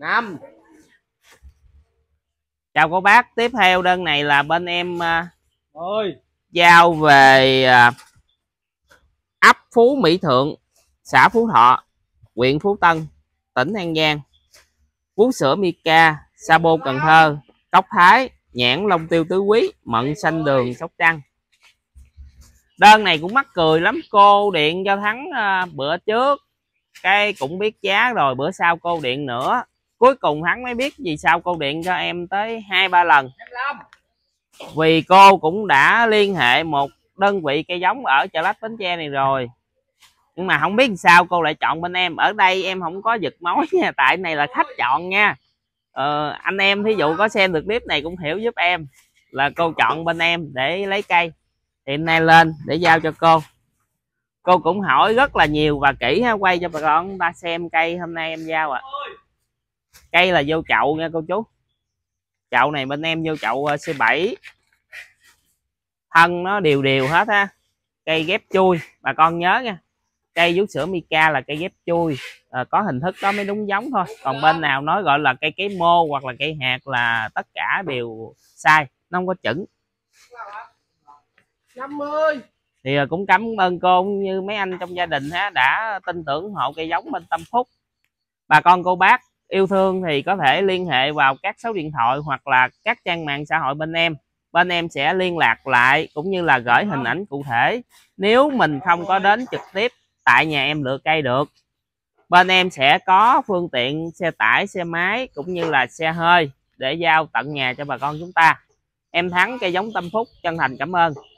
năm chào cô bác tiếp theo đơn này là bên em ơi à, giao về à, ấp Phú Mỹ Thượng xã Phú Thọ huyện Phú Tân tỉnh An Giang vú sữa Mika Sabo Cần Thơ cốc Thái nhãn Long Tiêu Tứ Quý mận xanh đường Sóc Trăng đơn này cũng mắc cười lắm cô điện cho thắng à, bữa trước cái cũng biết giá rồi bữa sau cô điện nữa cuối cùng hắn mới biết vì sao cô điện cho em tới hai ba lần vì cô cũng đã liên hệ một đơn vị cây giống ở chợ lách bến tre này rồi nhưng mà không biết sao cô lại chọn bên em ở đây em không có giật mối nha tại này là khách chọn nha ờ, anh em thí dụ có xem được clip này cũng hiểu giúp em là cô chọn bên em để lấy cây thì nay lên để giao cho cô cô cũng hỏi rất là nhiều và kỹ ha quay cho bà con ta xem cây hôm nay em giao ạ à cây là vô chậu nha cô chú chậu này bên em vô chậu ờ, C7 thân nó đều đều hết ha cây ghép chui bà con nhớ nha cây vú sữa Mica là cây ghép chui à, có hình thức đó mới đúng giống thôi còn bên nào nói gọi là cây cái mô hoặc là cây hạt là tất cả đều sai nó không có chuẩn 50 thì ờ, cũng cảm ơn cô như mấy anh trong gia đình ha đã tin tưởng ủng hộ cây giống bên Tâm Phúc bà con cô bác yêu thương thì có thể liên hệ vào các số điện thoại hoặc là các trang mạng xã hội bên em bên em sẽ liên lạc lại cũng như là gửi hình ảnh cụ thể nếu mình không có đến trực tiếp tại nhà em lựa cây được bên em sẽ có phương tiện xe tải xe máy cũng như là xe hơi để giao tận nhà cho bà con chúng ta em thắng cây giống tâm phúc chân thành cảm ơn